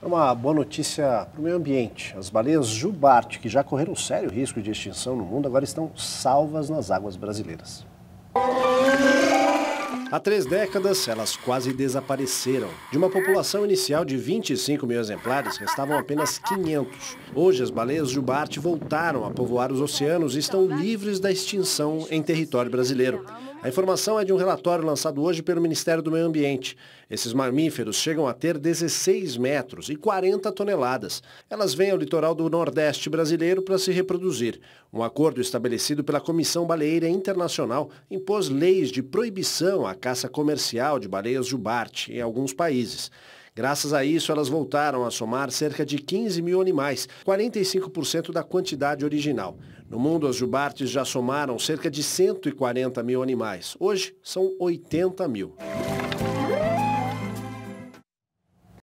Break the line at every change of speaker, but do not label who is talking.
É uma boa notícia para o meio ambiente. As baleias jubarte, que já correram sério risco de extinção no mundo, agora estão salvas nas águas brasileiras. Há três décadas, elas quase desapareceram. De uma população inicial de 25 mil exemplares, restavam apenas 500. Hoje, as baleias jubarte voltaram a povoar os oceanos e estão livres da extinção em território brasileiro. A informação é de um relatório lançado hoje pelo Ministério do Meio Ambiente. Esses mamíferos chegam a ter 16 metros e 40 toneladas. Elas vêm ao litoral do Nordeste brasileiro para se reproduzir. Um acordo estabelecido pela Comissão Baleeira Internacional impôs leis de proibição à caça comercial de baleias jubarte em alguns países. Graças a isso, elas voltaram a somar cerca de 15 mil animais, 45% da quantidade original. No mundo, as jubartes já somaram cerca de 140 mil animais. Hoje, são 80 mil.